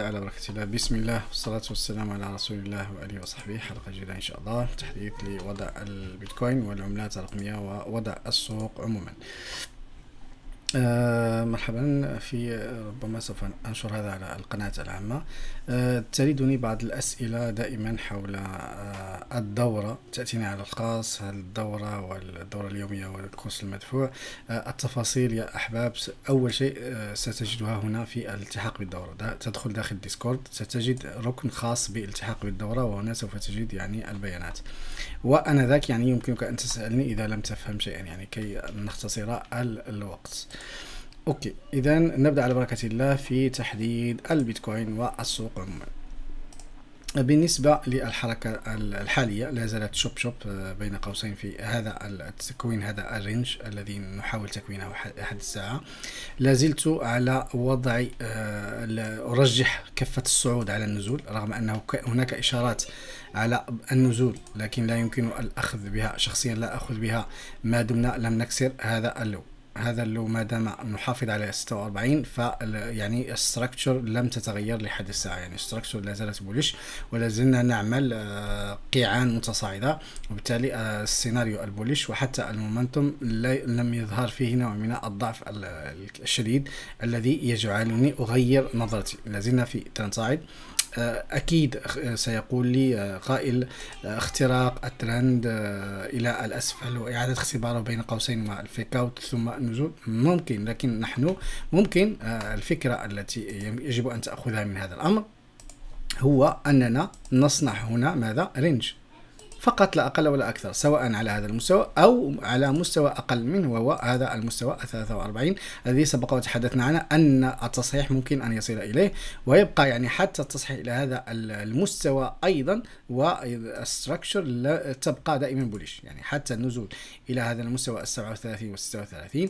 على بركة الله بسم الله والصلاة والسلام على رسول الله وآله وصحبه حلقة جديدة إن شاء الله تحديث لوضع البيتكوين والعملات الرقمية ووضع السوق عموما آه، مرحبا في ربما سوف انشر هذا على القناه العامه آه، تريدني بعض الاسئله دائما حول آه، الدوره تاتيني على الخاص هل الدوره والدوره اليوميه والكورس المدفوع التفاصيل يا احباب اول شيء ستجدها هنا في الالتحاق بالدوره دا تدخل داخل ديسكورد ستجد ركن خاص بالالتحاق بالدوره وهنا سوف تجد يعني البيانات وانا ذاك يعني يمكنك ان تسالني اذا لم تفهم شيئا يعني كي نختصر الوقت اوكي اذا نبدا على بركه الله في تحديد البيتكوين والسوق عموما بالنسبة للحركة الحالية لا زالت شوب شوب آه، بين قوسين في هذا التكوين هذا الرينج الذي نحاول تكوينه حد الساعة لا زلت على وضع آه، أرجح كفة الصعود على النزول رغم أنه هناك إشارات على النزول لكن لا يمكن الأخذ بها شخصيا لا أخذ بها ما دمنا لم نكسر هذا اللو هذا اللي ما دام نحافظ على 46 ف يعني الستراكشر لم تتغير لحد الساعه يعني الستراكشر لا زالت بولش ولا زلنا نعمل آه، قيعان متصاعده وبالتالي آه، السيناريو البولش وحتى المومنتوم لم يظهر فيه نوع من الضعف الشديد الذي يجعلني اغير نظرتي لازلنا في صاعد آه، أكيد آه، سيقول لي آه، قائل اختراق الترند إلى الأسفل وإعادة اختباره بين قوسين مع الفيك اوت ثم النزول ممكن لكن نحن ممكن الفكرة التي يجب أن تأخذها من هذا الأمر هو أننا نصنع هنا ماذا رينج فقط لا أقل ولا أكثر سواء على هذا المستوى أو على مستوى أقل منه وهو هذا المستوى 43 الذي سبق وتحدثنا عنه أن التصحيح ممكن أن يصل إليه ويبقى يعني حتى التصحيح إلى هذا المستوى أيضا والستركشر تبقى دائما بوليش يعني حتى النزول إلى هذا المستوى 37 و 36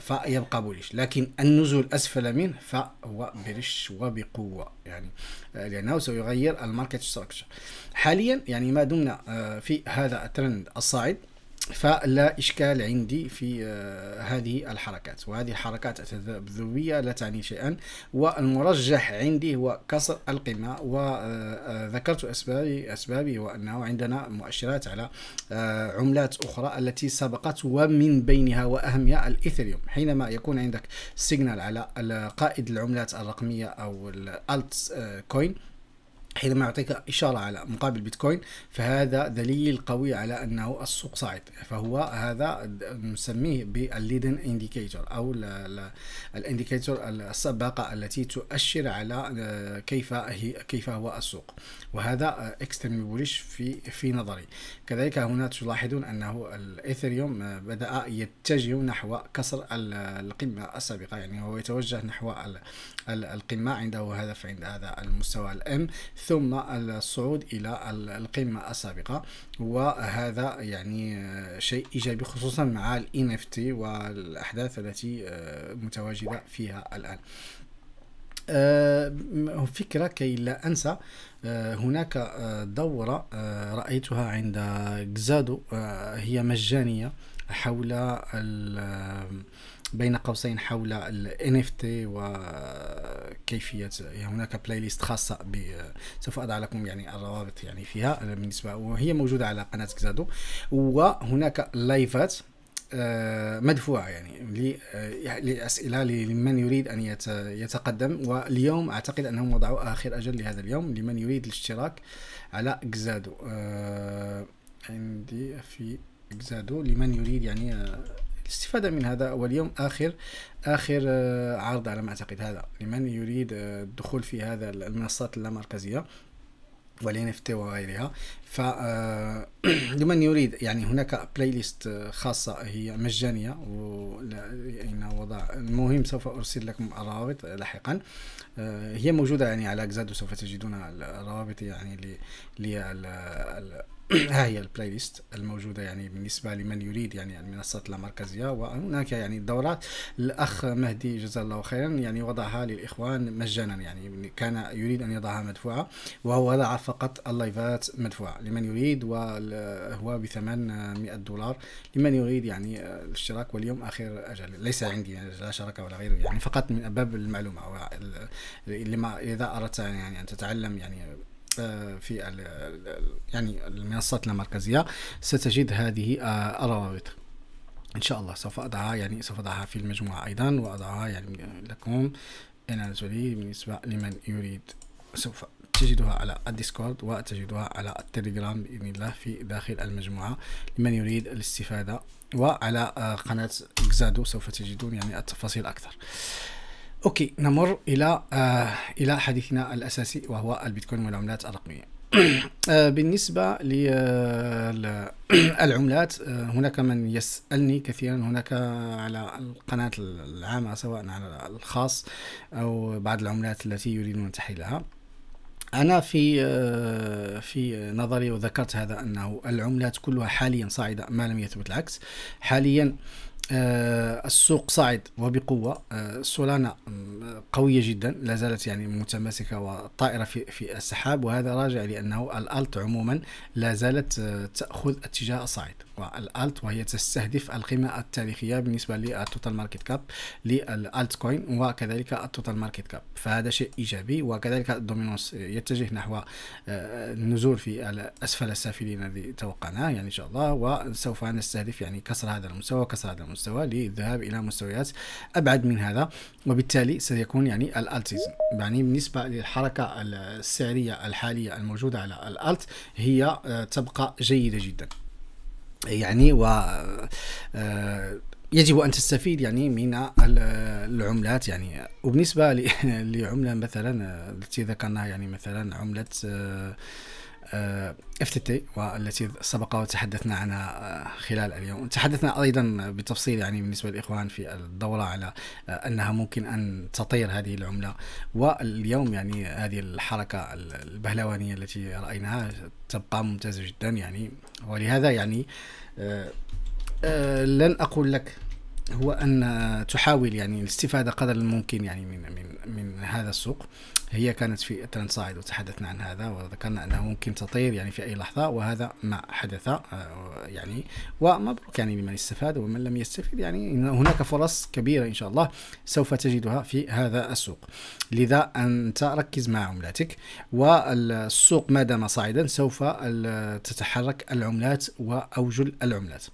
فيبقى بوليش لكن النزول أسفل منه فهو بريش وبقوة يعني آه، لأنه سيغير الماركت ستركشر حاليا يعني ما دمنا آه، آه، في هذا الترند الصاعد فلا إشكال عندي في آه، هذه الحركات وهذه الحركات التذبذبية لا تعني شيئا والمرجح عندي هو كسر القمة وذكرت آه، أسبابي أسبابي وأنه عندنا مؤشرات على عملات أخرى التي سبقت ومن بينها وأهمها الإيثريوم حينما يكون عندك سيجنال على قائد العملات الرقمية أو الألت كوين حينما يعطيك إشارة على مقابل بيتكوين فهذا دليل قوي على أنه السوق صاعد فهو هذا نسميه بالليدن انديكيتور أو الانديكيتور السباقة التي تؤشر على آه، كيف هي كيف هو السوق وهذا اكستريم آه، بوليش في في نظري كذلك هنا تلاحظون أنه الإيثريوم آه، بدأ يتجه نحو كسر القمة السابقة يعني هو يتوجه نحو القمة عنده هدف عند هذا المستوى الام ثم الصعود إلى القمة السابقة وهذا يعني آه، شيء إيجابي خصوصا مع ال NFT والأحداث التي آه، متواجدة فيها الآن آه، فكرة كي لا أنسى هناك دورة رأيتها عند جزادو هي مجانية حول بين قوسين حول ال NFT وكيفية يعني هناك بلاي ليست خاصة ب سوف أضع لكم يعني الروابط يعني فيها بالنسبة وهي موجودة على قناة كزادو وهناك لايفات آه، مدفوعة يعني آه، لأسئلة لمن يريد أن يتقدم واليوم أعتقد أنهم وضعوا آخر أجل لهذا اليوم لمن يريد الاشتراك على كزادو آه، عندي في كزادو لمن يريد يعني الاستفاده من هذا واليوم اخر اخر آه، عرض على ما اعتقد هذا لمن يريد آه، الدخول في هذا المنصات اللامركزيه والان اف تي وغيرها ف آه، لمن يريد يعني هناك بلاي ليست خاصه هي مجانيه ولأن وضع المهم سوف ارسل لكم الروابط لاحقا هي موجوده يعني على اكزادو سوف تجدون الروابط يعني ها هي البلاي ليست الموجوده يعني بالنسبه لمن يريد يعني المنصات اللامركزيه وهناك يعني الدورات الاخ مهدي جزاه الله خيرا يعني وضعها للاخوان مجانا يعني كان يريد ان يضعها مدفوعه وهو وضع فقط اللايفات مدفوعه لمن يريد وهو بثمن 100 دولار لمن يريد يعني الاشتراك واليوم اخر اجل ليس عندي يعني لا شراكه ولا غيره يعني فقط من باب المعلومه اذا اردت يعني ان تتعلم يعني في يعني المنصات المركزيه ستجد هذه آه، الروابط ان شاء الله سوف اضعها يعني سوف اضعها في المجموعه ايضا واضعها يعني لكم انرجولي بالنسبه لمن يريد سوف تجدها على الديسكورد وتجدها على التليجرام باذن الله في داخل المجموعه لمن يريد الاستفاده وعلى آه، قناه اكزادو سوف تجدون يعني التفاصيل اكثر اوكي نمر الى آه، الى حديثنا الاساسي وهو البيتكوين والعملات الرقميه آه، بالنسبه للعملات آه، هناك من يسالني كثيرا هناك على القناه العامه سواء على الخاص او بعض العملات التي يريدون تحليلها انا في في نظري وذكرت هذا انه العملات كلها حاليا صاعده ما لم يثبت العكس حاليا السوق صاعد وبقوه سولانا قويه جدا لا زالت يعني متماسكه وطائره في في السحاب وهذا راجع لانه الالت عموما لا زالت آه، تاخذ اتجاه الصعيد والالت وهي تستهدف القيمه التاريخيه بالنسبه للتوتال ماركت كاب للالت كوين وكذلك التوتال ماركت كاب فهذا شيء ايجابي وكذلك الدومينوس يتجه نحو آه، النزول في اسفل السافلين الذي توقعناه يعني ان شاء الله وسوف نستهدف يعني كسر هذا المستوى وكسر هذا المستوى للذهاب الى مستويات ابعد من هذا وبالتالي سيكون يكون يعني الالت يعني بالنسبه للحركه السعريه الحاليه الموجوده على الالت هي آه، تبقى جيده جدا يعني و آه، آه، يجب ان تستفيد يعني من العملات يعني وبالنسبه لعمله مثلا التي ذكرناها يعني مثلا عمله آه، اف تي والتي سبق وتحدثنا عنها آه، خلال اليوم تحدثنا أيضا بتفصيل يعني بالنسبة للإخوان في الدورة على آه، أنها ممكن أن تطير هذه العملة واليوم يعني هذه الحركة البهلوانية التي رأيناها تبقى ممتازة جدا يعني ولهذا يعني لن أقول لك هو ان تحاول يعني الاستفاده قدر الممكن يعني من من من هذا السوق هي كانت في ترند سايد وتحدثنا عن هذا وذكرنا انه ممكن تطير يعني في اي لحظه وهذا ما حدث آه، يعني ومبروك يعني لمن استفاد ومن لم يستفد يعني هناك فرص كبيره ان شاء الله سوف تجدها في هذا السوق لذا انت ركز مع عملاتك والسوق ما دام صاعدا سوف تتحرك العملات واوجل العملات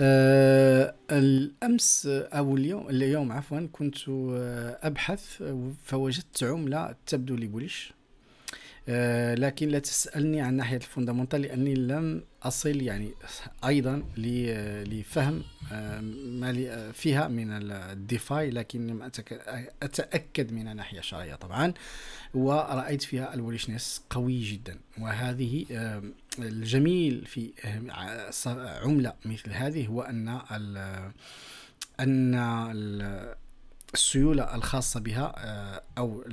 آه، الامس او اليوم اليوم عفوا كنت آه، ابحث آه، فوجدت عمله تبدو لي بوليش آه، لكن لا تسالني عن ناحيه الفوندامنتال لاني لم اصل يعني ايضا آه، لفهم آه، ما فيها من الديفاي لكن لم اتاكد من ناحيه شرعيه طبعا ورايت فيها الوليشنس قوي جدا وهذه الجميل في عمله مثل هذه هو ان ان السيوله الخاصه بها او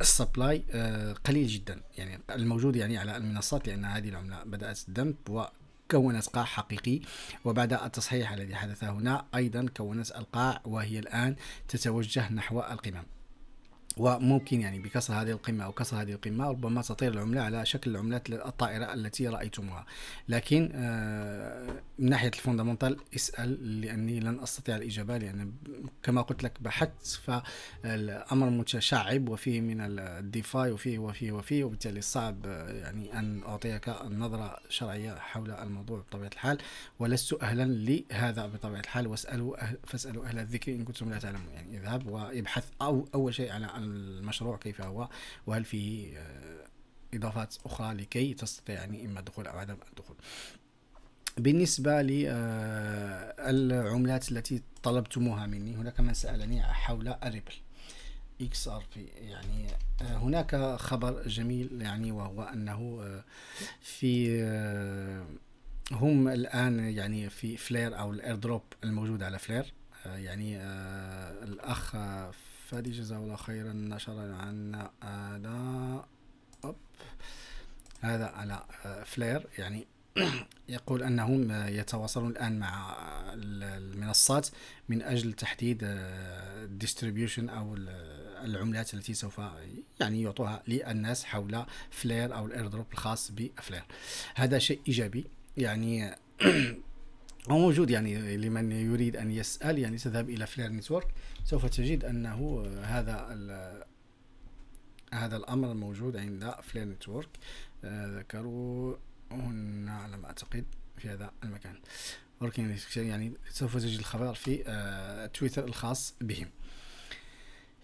السبلاي آه، قليل جدا يعني الموجود يعني على المنصات لان هذه العمله بدات تدمب وكونت قاع حقيقي وبعد التصحيح الذي حدث هنا ايضا كونت القاع وهي الان تتوجه نحو القمم وممكن يعني بكسر هذه القمة أو كسر هذه القمة ربما تطير العملة على شكل العملات الطائرة التي رأيتموها لكن آه، من ناحية الفوندامنتال اسأل لأني لن أستطيع الإجابة لأن كما قلت لك بحثت فالأمر متشعب وفيه من الديفاي وفيه وفيه وفيه وبالتالي صعب آه، يعني أن أعطيك النظرة شرعية حول الموضوع بطبيعة الحال ولست أهلا لهذا بطبيعة الحال واسألوا أهل فاسألوا أهل الذكر إن كنتم لا تعلمون يعني اذهب وابحث أو أول شيء على المشروع كيف هو وهل فيه آه، إضافات أخرى لكي تستطيع يعني إما الدخول أو عدم الدخول بالنسبة للعملات آه، التي طلبتموها مني هناك من سألني حول الريبل اكس ار بي يعني آه، هناك خبر جميل يعني وهو انه في هم الان يعني في فلير او الاير دروب الموجود على فلير يعني الاخ فادي جزاه الله خيرا نشر عنا آه، على أوب. هذا على آه، فلير يعني يقول أنهم آه، يتواصلون الآن مع المنصات من أجل تحديد الديستريبيوشن أو العملات التي سوف يعني يعطوها للناس حول فلير أو الايردروب الخاص بفلير هذا شيء إيجابي يعني هو موجود يعني لمن يريد ان يسال يعني تذهب الى فلير نتورك سوف تجد انه هذا هذا الامر موجود عند فلير نتورك آه، ذكروا هنا على ما اعتقد في هذا المكان يعني سوف تجد الخبر في آه، تويتر الخاص بهم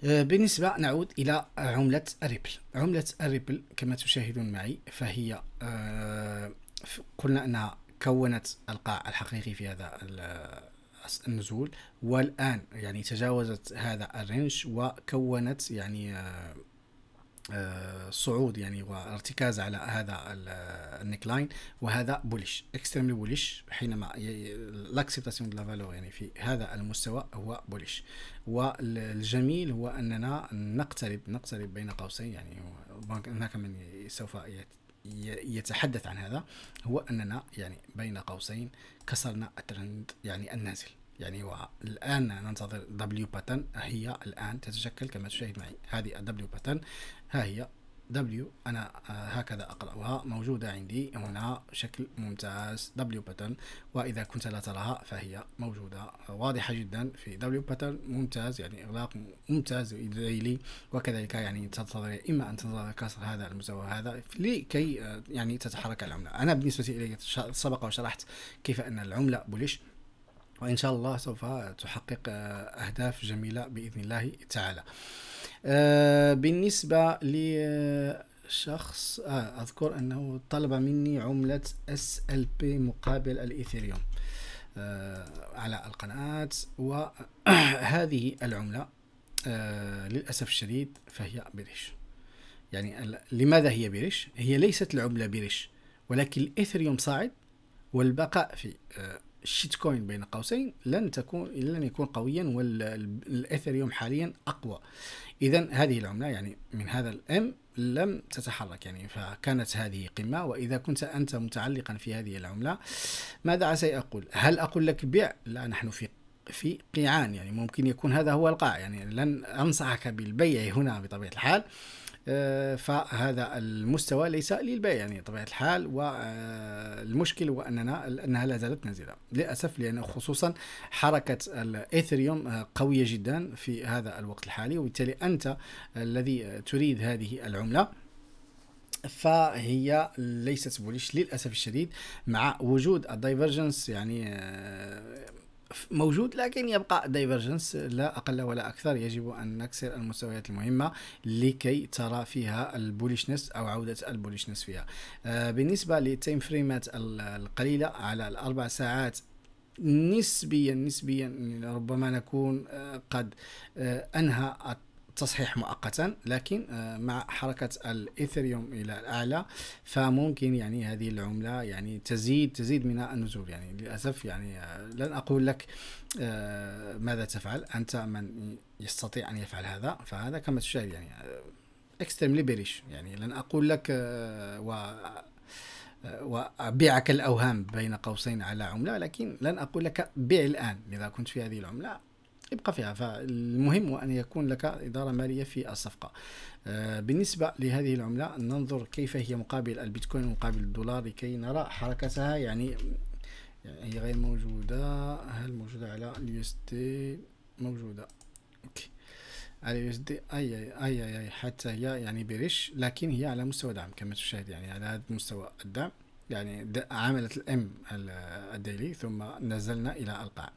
آه، بالنسبة نعود إلى عملة ريبل عملة ريبل كما تشاهدون معي فهي قلنا أنها كونت القاع الحقيقي في هذا النزول والآن يعني تجاوزت هذا الرينج وكونت يعني آه، آه، صعود يعني وارتكاز على هذا النيك لاين وهذا بوليش اكستريملي بوليش حينما لاكسبتاسيون دو لا فالور يعني في هذا المستوى هو بوليش والجميل هو اننا نقترب نقترب بين قوسين يعني هناك من سوف يتحدث عن هذا هو أننا يعني بين قوسين كسرنا الترند يعني النازل يعني والآن ننتظر دبليو باتن هي الآن تتشكل كما تشاهد معي هذه الدبليو باتن ها هي دبليو أنا آه، هكذا أقرأها موجودة عندي هنا شكل ممتاز دبليو باترن وإذا كنت لا تراها فهي موجودة واضحة جدا في دبليو باترن ممتاز يعني إغلاق ممتاز ليلي وكذلك يعني تنتظر إما أن تنتظر كسر هذا المستوى هذا لكي آه، يعني تتحرك العملة أنا بالنسبة إلي سبق وشرحت كيف أن العملة بوليش وإن شاء الله سوف تحقق آه، أهداف جميلة بإذن الله تعالى آه، بالنسبة لشخص آه أذكر أنه طلب مني عملة اس ال بي مقابل الإيثيريوم آه، على القناة وهذه العملة آه، للأسف الشديد فهي بريش يعني لماذا هي بريش؟ هي ليست العملة بريش ولكن الايثيريوم صاعد والبقاء في الشيتكوين بين قوسين لن تكون لن يكون قويا والاثيريوم حاليا اقوى اذا هذه العمله يعني من هذا الام لم تتحرك يعني فكانت هذه قمه واذا كنت انت متعلقا في هذه العمله ماذا عسى اقول هل اقول لك بيع لا نحن في في قيعان يعني ممكن يكون هذا هو القاع يعني لن انصحك بالبيع هنا بطبيعه الحال آه، فهذا المستوى ليس للبيع يعني طبيعة الحال والمشكل آه، هو أننا أنها لا زالت نازلة للأسف لأن خصوصا حركة الإيثريوم آه، قوية جدا في هذا الوقت الحالي وبالتالي أنت الذي تريد هذه العملة فهي ليست بوليش للاسف الشديد مع وجود الدايفرجنس يعني موجود لكن يبقى دايفرجنس لا اقل ولا اكثر يجب ان نكسر المستويات المهمه لكي ترى فيها البوليشنس او عوده البوليشنس فيها آه، بالنسبه للتايم فريمات القليله على الاربع ساعات نسبيا نسبيا ربما نكون آه، قد آه، انهى تصحيح مؤقتا لكن آه، مع حركة الإيثريوم إلى الأعلى فممكن يعني هذه العملة يعني تزيد تزيد من النزول يعني للأسف يعني آه، لن أقول لك آه، ماذا تفعل أنت من يستطيع أن يفعل هذا فهذا كما تشاهد يعني اكستريملي بيريش يعني لن أقول لك و وأبيعك الأوهام بين قوسين على عملة لكن لن أقول لك بيع الآن إذا كنت في هذه العملة ابقى فيها فالمهم هو ان يكون لك إدارة مالية في الصفقة آه، بالنسبة لهذه العملة ننظر كيف هي مقابل البيتكوين ومقابل الدولار لكي نرى حركتها يعني هي غير موجودة هل موجودة على اليو اس دي موجودة اوكي على اليو اس دي اي اي اي اي حتى هي يعني بريش لكن هي على مستوى دعم كما تشاهد يعني على هذا المستوى الدعم يعني عملت الام الديلي ثم نزلنا الى القاع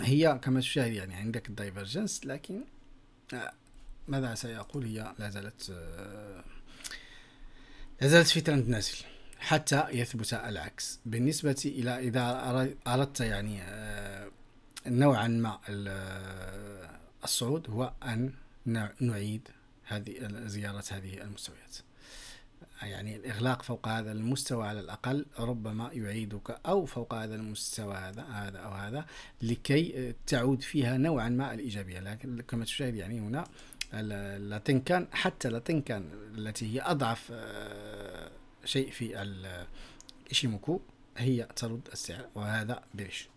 هي كما تشاهد يعني عندك الدايفرجنس لكن آه، ماذا سيقول هي لا زالت آه، لا زالت في ترند نازل حتى يثبت العكس بالنسبة إلى إذا أردت يعني آه، نوعا ما الصعود هو أن نعيد هذه زيارة هذه المستويات يعني الإغلاق فوق هذا المستوى على الأقل ربما يعيدك أو فوق هذا المستوى هذا هذا أو هذا لكي آه، تعود فيها نوعا ما الإيجابية لكن كما تشاهد يعني هنا كان حتى كان التي هي أضعف آه، شيء في إيشيموكو هي ترد السعر وهذا بيش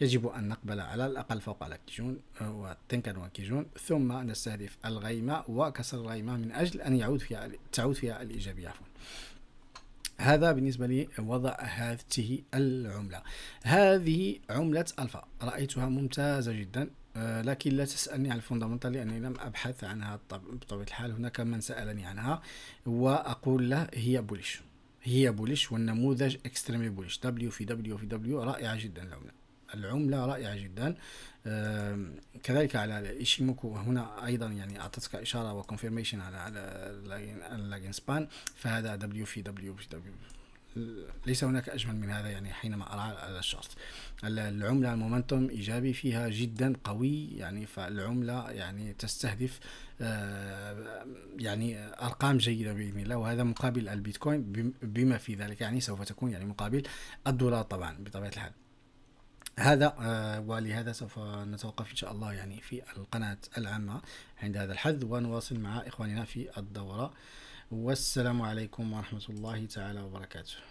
يجب أن نقبل على الأقل فوق كيجون آه، وتنكن وكيجون ثم نستهدف الغيمة وكسر الغيمة من أجل أن يعود فيها تعود فيها الإيجابية عفوا هذا بالنسبة لوضع هذه العملة هذه عملة ألفا رأيتها ممتازة جدا آه، لكن لا تسألني عن الفوندامنتال لأني لم أبحث عنها بطبيعة الحال هناك من سألني عنها وأقول له هي بوليش هي بوليش والنموذج اكستريم بوليش دبليو في دبليو في دبليو رائعة جدا العملة العملة رائعة جدا كذلك على ايشيموكو هنا ايضا يعني اعطتك اشاره وكونفيرميشن على على اللاجن سبان فهذا دبليو في دبليو في دبليو ليس هناك اجمل من هذا يعني حينما ارى على الشارت العمله المومنتوم ايجابي فيها جدا قوي يعني فالعمله يعني تستهدف يعني ارقام جيده باذن الله وهذا مقابل البيتكوين بما في ذلك يعني سوف تكون يعني مقابل الدولار طبعا بطبيعه الحال هذا آه، ولهذا سوف نتوقف إن شاء الله يعني في القناة العامة عند هذا الحد ونواصل مع إخواننا في الدورة والسلام عليكم ورحمة الله تعالى وبركاته